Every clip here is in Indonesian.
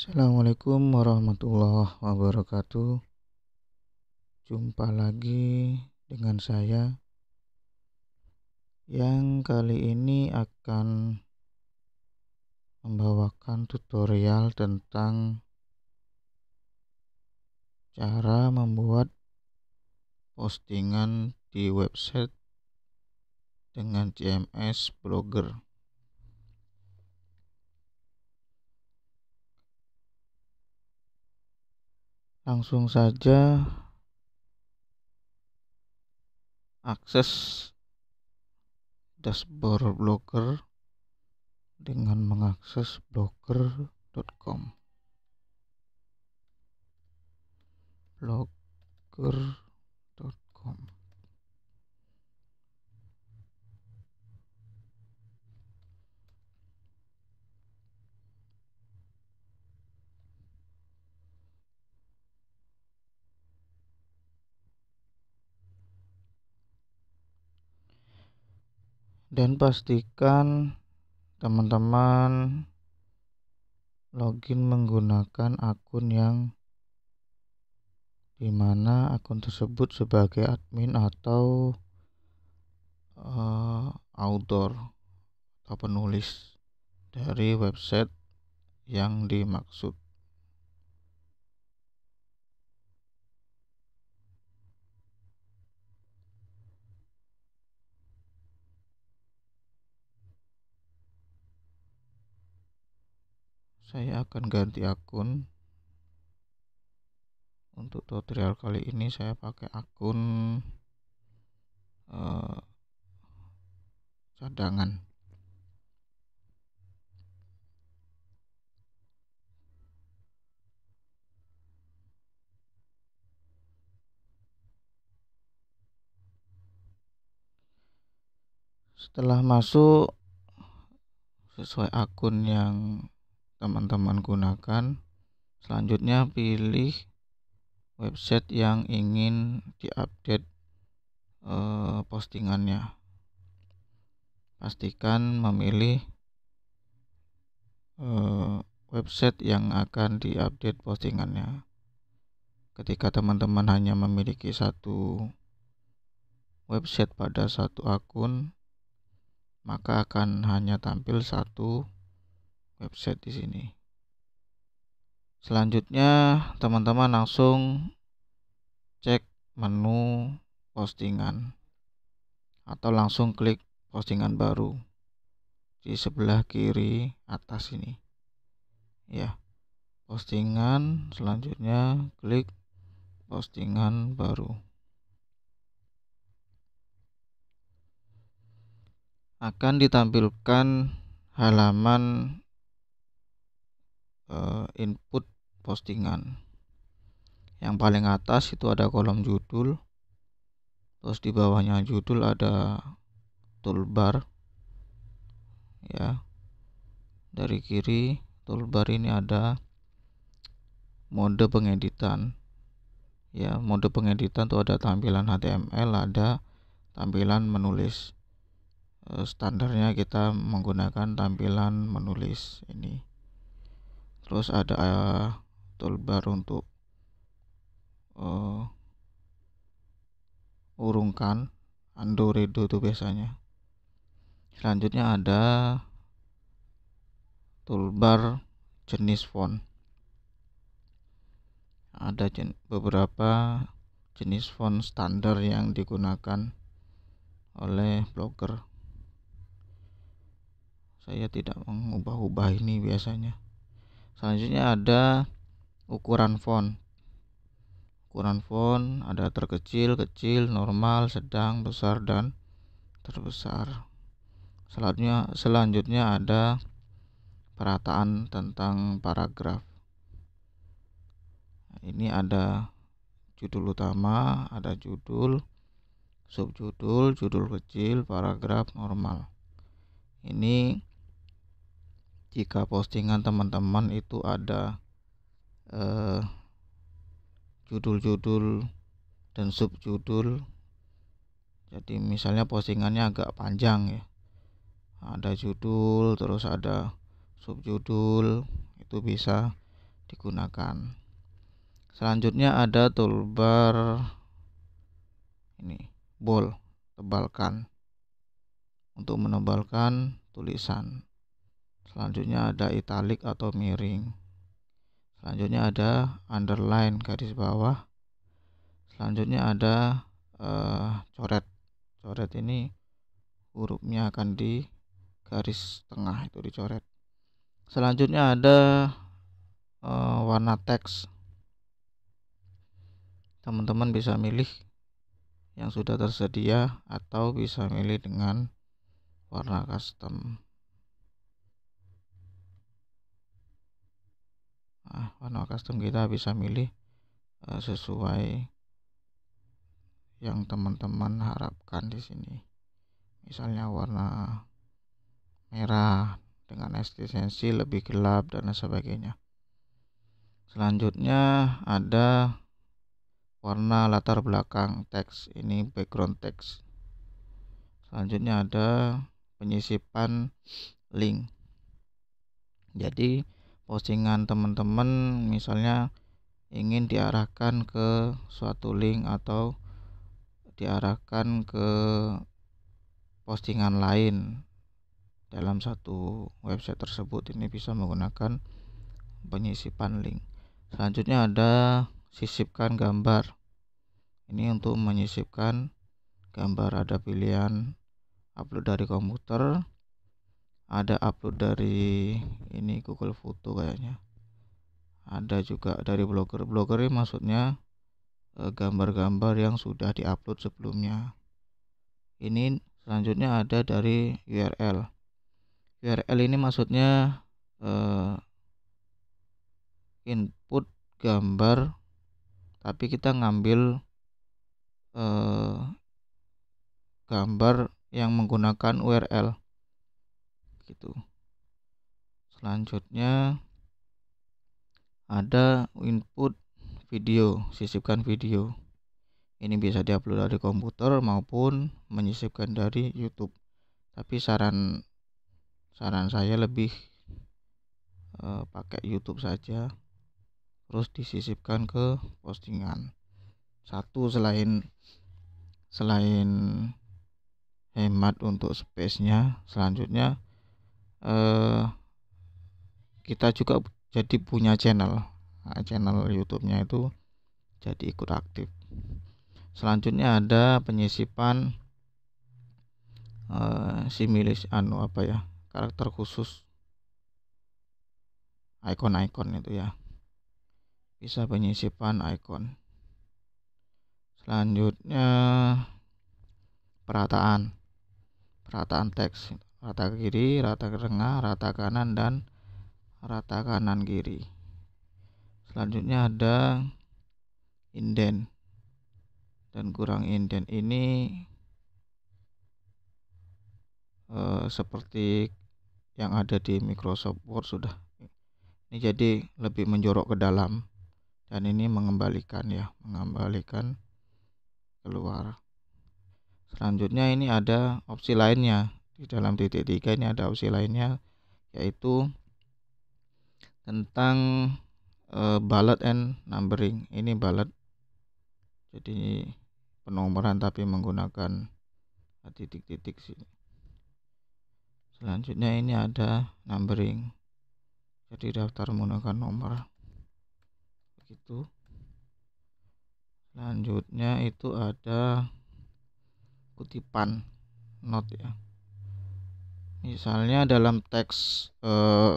Assalamualaikum warahmatullahi wabarakatuh. Jumpa lagi dengan saya yang kali ini akan membawakan tutorial tentang cara membuat postingan di website dengan CMS Blogger. langsung saja akses dashboard blogger dengan mengakses blogger.com blogger.com dan pastikan teman-teman login menggunakan akun yang dimana akun tersebut sebagai admin atau uh, eh, author atau penulis dari website yang dimaksud saya akan ganti akun untuk tutorial kali ini saya pakai akun uh, cadangan setelah masuk sesuai akun yang teman-teman gunakan selanjutnya pilih website yang ingin diupdate eh, postingannya pastikan memilih eh, website yang akan diupdate postingannya ketika teman-teman hanya memiliki satu website pada satu akun maka akan hanya tampil satu website di sini. Selanjutnya, teman-teman langsung cek menu postingan atau langsung klik postingan baru di sebelah kiri atas ini. Ya. Postingan selanjutnya klik postingan baru. Akan ditampilkan halaman uh, input postingan yang paling atas itu ada kolom judul terus di bawahnya judul ada toolbar ya dari kiri toolbar ini ada mode pengeditan ya mode pengeditan itu ada tampilan HTML ada tampilan menulis eh, standarnya kita menggunakan tampilan menulis ini terus ada eh, toolbar untuk uh, urungkan undo redo itu biasanya selanjutnya ada toolbar jenis font ada jen beberapa jenis font standar yang digunakan oleh blogger saya tidak mengubah-ubah ini biasanya selanjutnya ada ukuran font ukuran font ada terkecil kecil normal sedang besar dan terbesar selanjutnya selanjutnya ada perataan tentang paragraf ini ada judul utama ada judul subjudul judul kecil paragraf normal ini jika postingan teman-teman itu ada judul eh, judul-judul dan subjudul jadi misalnya postingannya agak panjang ya ada judul terus ada subjudul itu bisa digunakan selanjutnya ada toolbar ini bold tebalkan untuk menebalkan tulisan Selanjutnya ada italic atau miring. Selanjutnya ada underline garis bawah. Selanjutnya ada uh, coret. Coret ini hurufnya akan di garis tengah itu dicoret. Selanjutnya ada uh, warna teks. Teman-teman bisa milih yang sudah tersedia atau bisa milih dengan warna custom. Nah, warna custom kita bisa milih uh, sesuai yang teman-teman harapkan di sini misalnya warna merah dengan esensi lebih gelap dan sebagainya selanjutnya ada warna latar belakang teks ini background teks selanjutnya ada penyisipan link jadi postingan teman-teman misalnya ingin diarahkan ke suatu link atau diarahkan ke postingan lain dalam satu website tersebut ini bisa menggunakan penyisipan link selanjutnya ada sisipkan gambar ini untuk menyisipkan gambar ada pilihan upload dari komputer ada upload dari ini Google Foto kayaknya ada juga dari blogger blogger ini maksudnya e, gambar-gambar yang sudah diupload sebelumnya ini selanjutnya ada dari URL URL ini maksudnya uh, input gambar tapi kita ngambil uh, gambar yang menggunakan URL gitu selanjutnya ada input video sisipkan video ini bisa diupload dari komputer maupun menyisipkan dari YouTube tapi saran saran saya lebih e, pakai YouTube saja terus disisipkan ke postingan satu selain selain hemat untuk space nya selanjutnya eh, kita juga jadi punya channel nah, channel YouTube-nya itu jadi ikut aktif selanjutnya ada penyisipan eh, similis anu apa ya karakter khusus icon-icon itu ya bisa penyisipan icon selanjutnya perataan perataan teks rata ke kiri, rata ke tengah, rata kanan dan rata kanan kiri. Selanjutnya ada inden dan kurang inden ini e, seperti yang ada di Microsoft Word sudah. Ini jadi lebih menjorok ke dalam dan ini mengembalikan ya, mengembalikan keluar. Selanjutnya ini ada opsi lainnya di dalam titik tiga ini ada opsi lainnya yaitu tentang e, ballot and numbering ini ballot jadi penomoran tapi menggunakan titik-titik sini selanjutnya ini ada numbering jadi daftar menggunakan nomor begitu selanjutnya itu ada kutipan not ya misalnya dalam teks eh,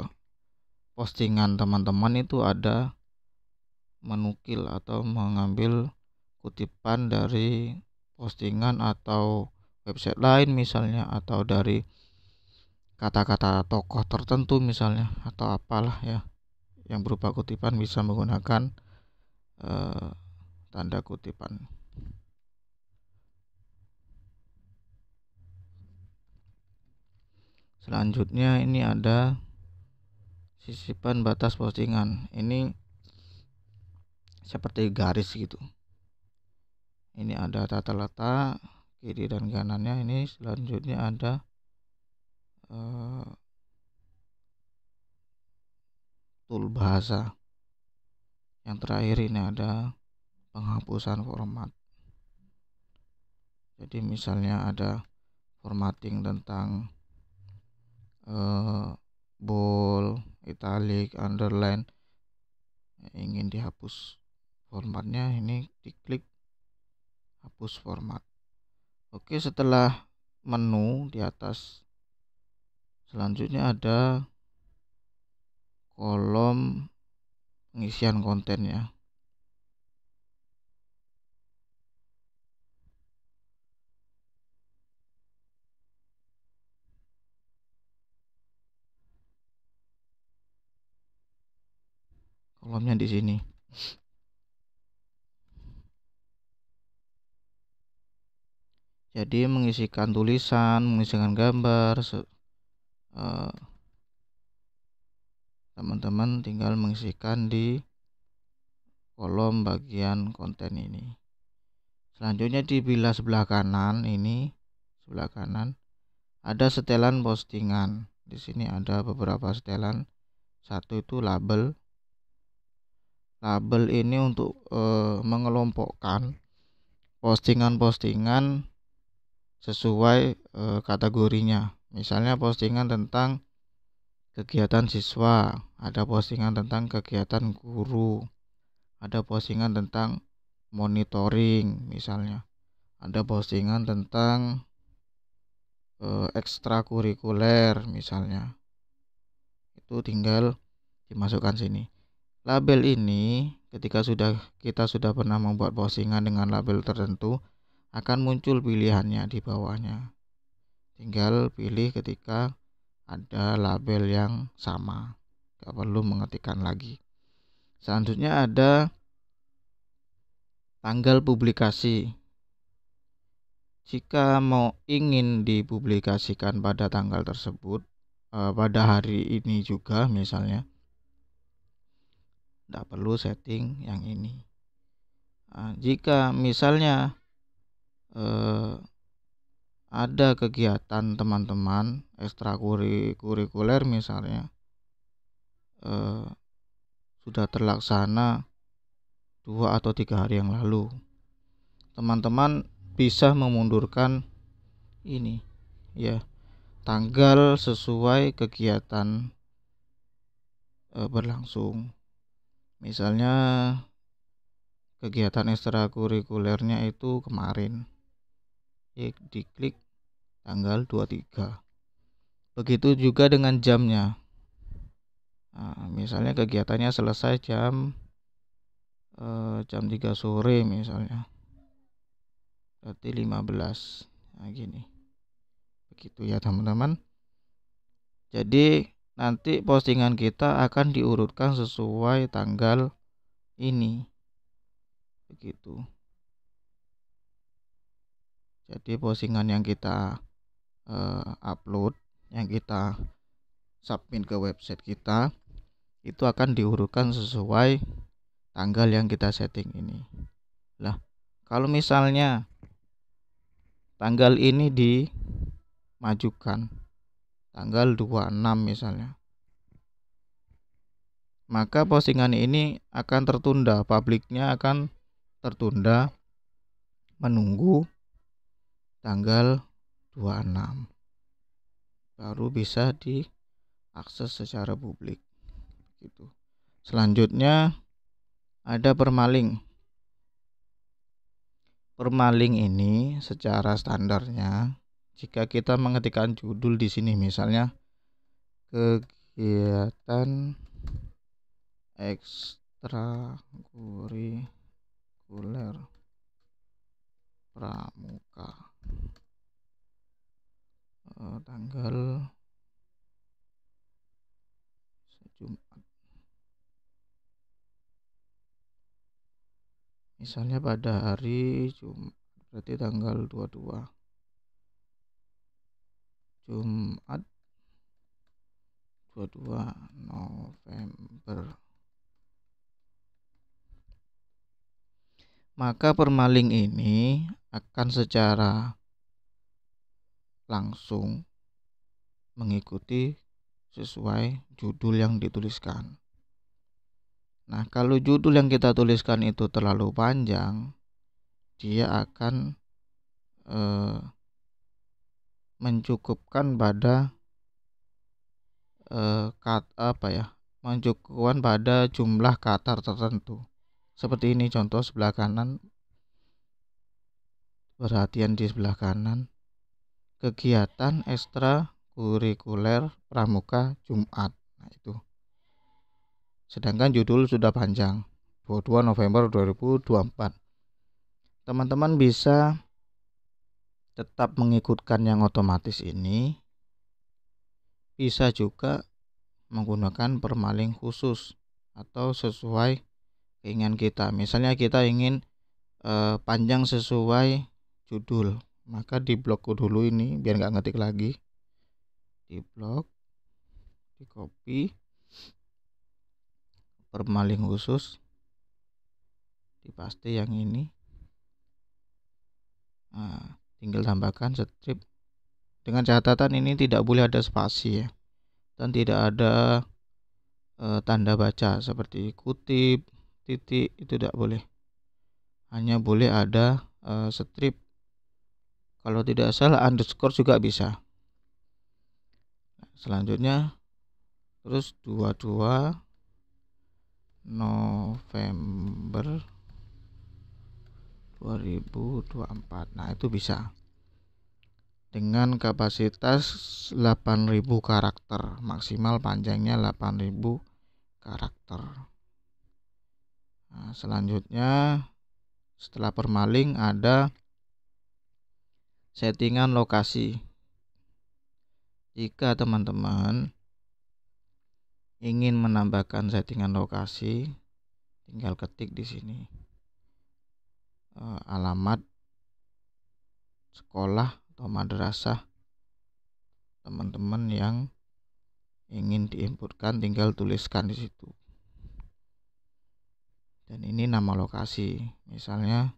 postingan teman-teman itu ada menukil atau mengambil kutipan dari postingan atau website lain misalnya atau dari kata-kata tokoh tertentu misalnya atau apalah ya yang berupa kutipan bisa menggunakan eh, tanda kutipan selanjutnya ini ada sisipan batas postingan ini seperti garis gitu ini ada tata letak kiri dan kanannya ini selanjutnya ada uh, tool bahasa yang terakhir ini ada penghapusan format jadi misalnya ada formatting tentang Eh, bold, italic, underline ingin dihapus formatnya ini diklik hapus format Oke setelah menu di atas selanjutnya ada kolom pengisian kontennya kolomnya di sini jadi mengisikan tulisan mengisikan gambar eh, teman-teman uh, tinggal mengisikan di kolom bagian konten ini selanjutnya di bilah sebelah kanan ini sebelah kanan ada setelan postingan di sini ada beberapa setelan satu itu label label ini untuk eh, mengelompokkan postingan-postingan sesuai eh, kategorinya. Misalnya postingan tentang kegiatan siswa, ada postingan tentang kegiatan guru, ada postingan tentang monitoring misalnya. Ada postingan tentang eh, ekstrakurikuler misalnya. Itu tinggal dimasukkan sini. Label ini ketika sudah kita sudah pernah membuat postingan dengan label tertentu akan muncul pilihannya di bawahnya. Tinggal pilih ketika ada label yang sama. Gak perlu mengetikkan lagi. Selanjutnya ada tanggal publikasi. Jika mau ingin dipublikasikan pada tanggal tersebut eh, pada hari ini juga misalnya tidak perlu setting yang ini nah, jika misalnya eh, ada kegiatan teman-teman ekstrakurikuler misalnya eh, sudah terlaksana dua atau tiga hari yang lalu teman-teman bisa memundurkan ini ya tanggal sesuai kegiatan e, berlangsung misalnya kegiatan ekstrakurikulernya itu kemarin di diklik tanggal 23 begitu juga dengan jamnya nah, misalnya kegiatannya selesai jam eh, jam 3 sore misalnya berarti 15 nah gini begitu ya teman-teman jadi nanti postingan kita akan diurutkan sesuai tanggal ini begitu jadi postingan yang kita uh, upload yang kita submit ke website kita itu akan diurutkan sesuai tanggal yang kita setting ini lah kalau misalnya tanggal ini dimajukan tanggal 26 misalnya. Maka postingan ini akan tertunda, publiknya akan tertunda menunggu tanggal 26 baru bisa diakses secara publik gitu. Selanjutnya ada permaling. Permaling ini secara standarnya jika kita mengetikkan judul di sini misalnya kegiatan ekstra ekstrakurikuler pramuka eh, tanggal Jumat misalnya pada hari Jumat berarti tanggal 22 Jumat 22 November maka permaling ini akan secara langsung mengikuti sesuai judul yang dituliskan. Nah, kalau judul yang kita tuliskan itu terlalu panjang, dia akan eh, mencukupkan pada eh, kat, apa ya mencukupkan pada jumlah Qatar tertentu seperti ini contoh sebelah kanan perhatian di sebelah kanan kegiatan ekstra kurikuler pramuka Jumat nah itu sedangkan judul sudah panjang 22 November 2024 teman-teman bisa tetap mengikutkan yang otomatis ini bisa juga menggunakan permaling khusus atau sesuai keinginan kita misalnya kita ingin eh, panjang sesuai judul maka di blokku dulu ini biar nggak ngetik lagi di blok di copy permaling khusus paste yang ini nah tinggal tambahkan strip dengan catatan ini tidak boleh ada spasi ya dan tidak ada e, tanda baca seperti kutip titik itu tidak boleh hanya boleh ada e, strip kalau tidak salah underscore juga bisa selanjutnya terus 22 November 2024 nah itu bisa dengan kapasitas 8000 karakter maksimal panjangnya 8000 karakter nah, selanjutnya setelah permaling ada settingan lokasi jika teman-teman ingin menambahkan settingan lokasi tinggal ketik di sini uh, alamat sekolah atau madrasah teman-teman yang ingin diinputkan tinggal tuliskan di situ dan ini nama lokasi misalnya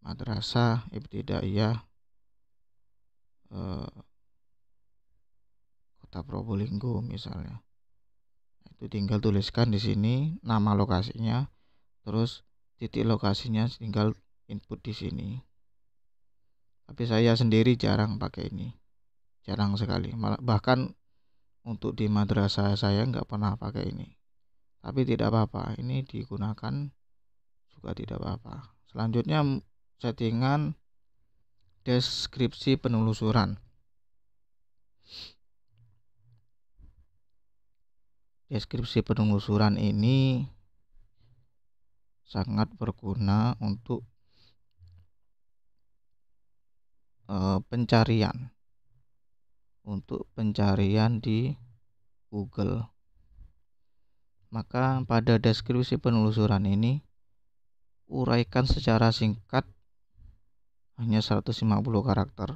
madrasah ibtidaiyah eh, kota Probolinggo misalnya itu tinggal tuliskan di sini nama lokasinya terus titik lokasinya tinggal input di sini tapi saya sendiri jarang pakai ini jarang sekali malah bahkan untuk di madrasah saya nggak pernah pakai ini tapi tidak apa-apa ini digunakan juga tidak apa-apa selanjutnya settingan deskripsi penelusuran deskripsi penelusuran ini sangat berguna untuk e, pencarian untuk pencarian di Google. Maka pada deskripsi penelusuran ini uraikan secara singkat hanya 150 karakter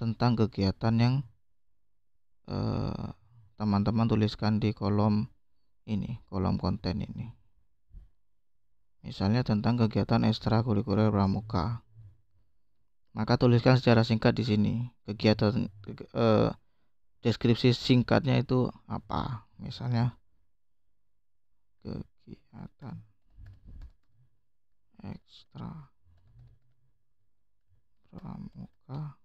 tentang kegiatan yang eh, teman-teman tuliskan di kolom ini, kolom konten ini misalnya tentang kegiatan ekstrakurikuler pramuka. Maka tuliskan secara singkat di sini kegiatan eh, deskripsi singkatnya itu apa, misalnya kegiatan ekstra pramuka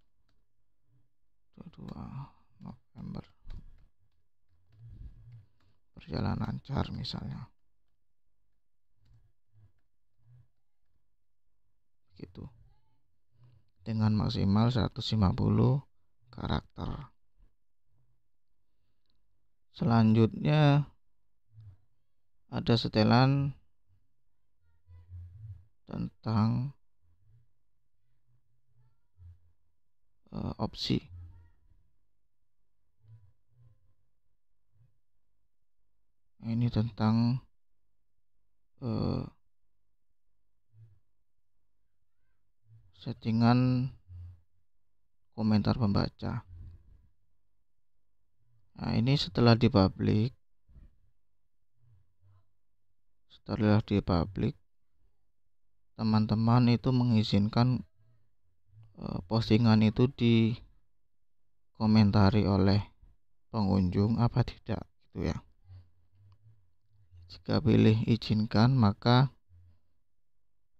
22 November berjalan lancar misalnya dengan maksimal 150 karakter. Selanjutnya ada setelan tentang uh, opsi. Ini tentang uh, settingan komentar pembaca nah ini setelah di dipublik setelah di dipublik teman-teman itu mengizinkan eh, postingan itu dikomentari oleh pengunjung apa tidak gitu ya jika pilih izinkan maka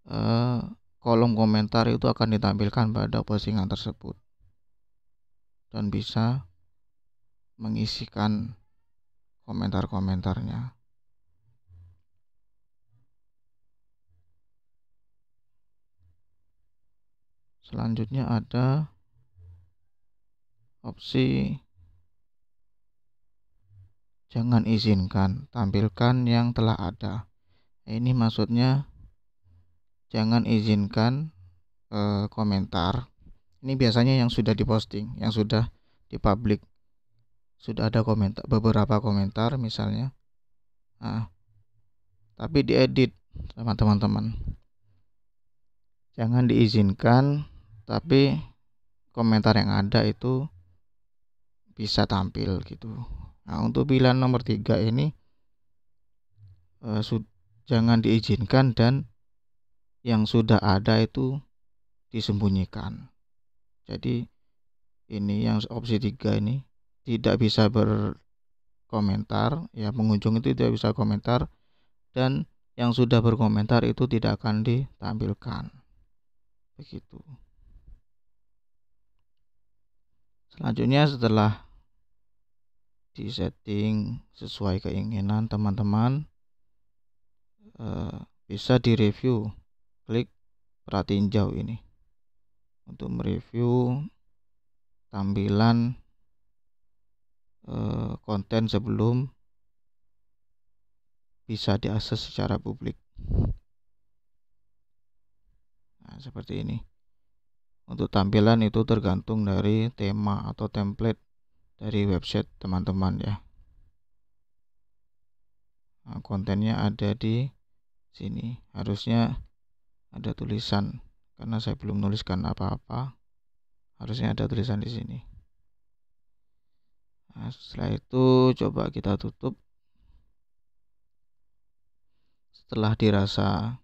eh, kolom komentar itu akan ditampilkan pada postingan tersebut dan bisa mengisikan komentar-komentarnya. Selanjutnya ada opsi jangan izinkan tampilkan yang telah ada. Ini maksudnya jangan izinkan e, komentar. Ini biasanya yang sudah diposting, yang sudah di dipublik. Sudah ada komentar beberapa komentar misalnya. Nah, tapi diedit sama teman-teman. Jangan diizinkan, tapi komentar yang ada itu bisa tampil gitu. Nah, untuk pilihan nomor tiga ini eh, jangan diizinkan dan yang sudah ada itu disembunyikan. Jadi ini yang opsi tiga ini tidak bisa berkomentar ya pengunjung itu tidak bisa komentar dan yang sudah berkomentar itu tidak akan ditampilkan begitu selanjutnya setelah di setting sesuai keinginan teman-teman eh, bisa direview klik perhatiin jauh ini untuk mereview tampilan eh, konten sebelum bisa diakses secara publik nah, seperti ini untuk tampilan itu tergantung dari tema atau template dari website teman-teman ya nah, kontennya ada di sini harusnya ada tulisan karena saya belum menuliskan apa-apa harusnya ada tulisan di sini nah, setelah itu coba kita tutup setelah dirasa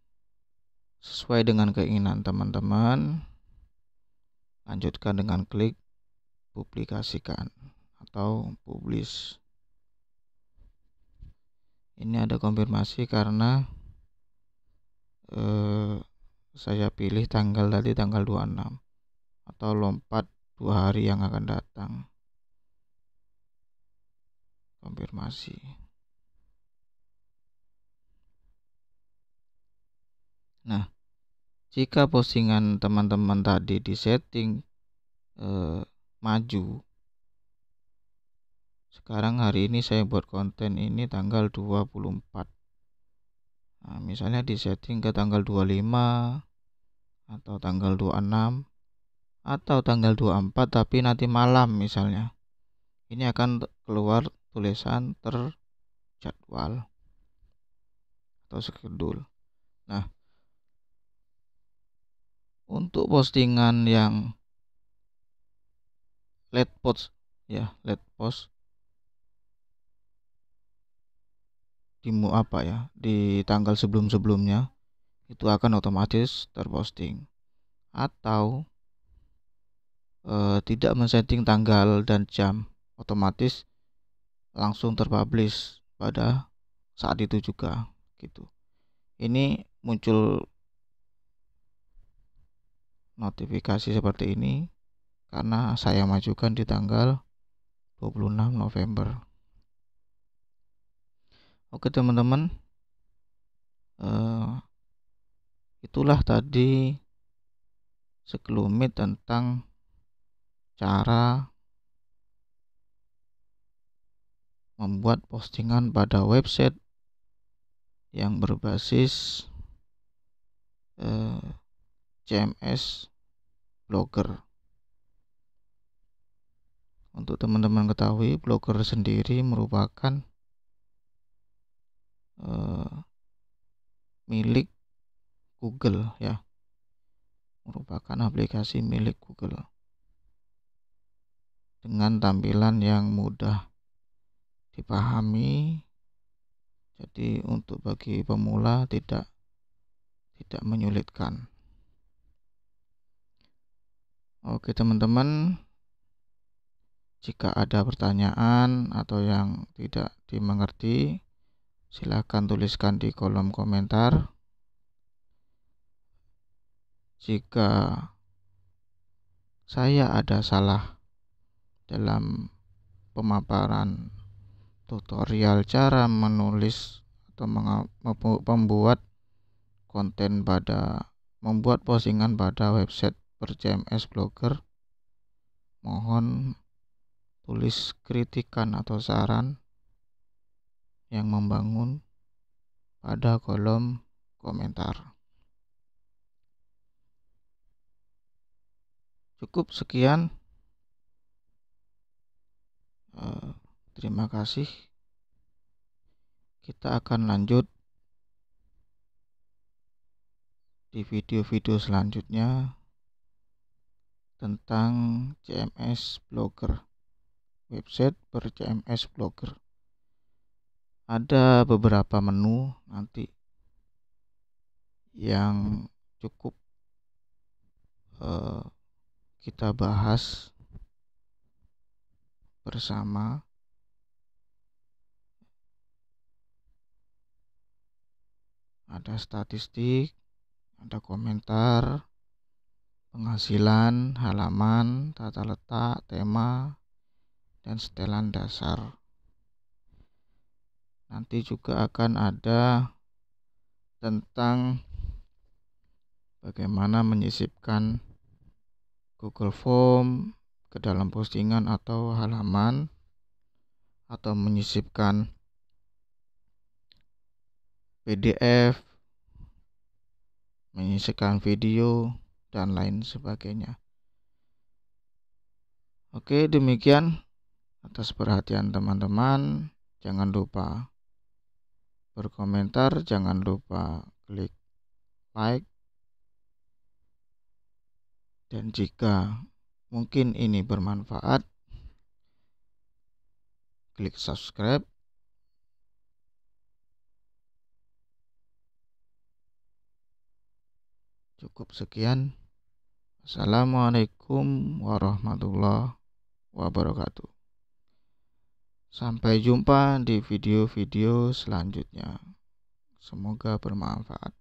sesuai dengan keinginan teman-teman lanjutkan dengan klik publikasikan atau publish ini ada konfirmasi karena eh, saya pilih tanggal tadi tanggal 26 atau lompat dua hari yang akan datang konfirmasi nah jika postingan teman-teman tadi di setting eh, maju sekarang hari ini saya buat konten ini tanggal 24 nah, misalnya di setting ke tanggal 25 atau tanggal 26 atau tanggal 24 tapi nanti malam misalnya. Ini akan keluar tulisan terjadwal atau schedule. Nah, untuk postingan yang late post ya, late post di apa ya, di tanggal sebelum-sebelumnya itu akan otomatis terposting atau e, tidak men-setting tanggal dan jam otomatis langsung terpublish pada saat itu juga gitu ini muncul notifikasi seperti ini karena saya majukan di tanggal 26 November oke teman-teman eh, itulah tadi sekelumit tentang cara membuat postingan pada website yang berbasis eh, CMS Blogger. Untuk teman-teman ketahui, Blogger sendiri merupakan eh, milik Google ya merupakan aplikasi milik Google dengan tampilan yang mudah dipahami jadi untuk bagi pemula tidak tidak menyulitkan Oke teman-teman jika ada pertanyaan atau yang tidak dimengerti silahkan tuliskan di kolom komentar jika saya ada salah dalam pemaparan tutorial cara menulis atau membuat konten pada membuat postingan pada website CMS blogger mohon tulis kritikan atau saran yang membangun pada kolom komentar cukup sekian eh, terima kasih kita akan lanjut di video-video selanjutnya tentang CMS Blogger website per CMS Blogger ada beberapa menu nanti yang cukup uh, kita bahas bersama ada statistik, ada komentar, penghasilan, halaman, tata letak, tema, dan setelan dasar. Nanti juga akan ada tentang bagaimana menyisipkan Google Form ke dalam postingan atau halaman atau menyisipkan PDF, menyisipkan video dan lain sebagainya. Oke, demikian atas perhatian teman-teman. Jangan lupa berkomentar, jangan lupa klik like dan jika mungkin ini bermanfaat, klik subscribe. Cukup sekian. Assalamualaikum warahmatullahi wabarakatuh. Sampai jumpa di video-video selanjutnya. Semoga bermanfaat.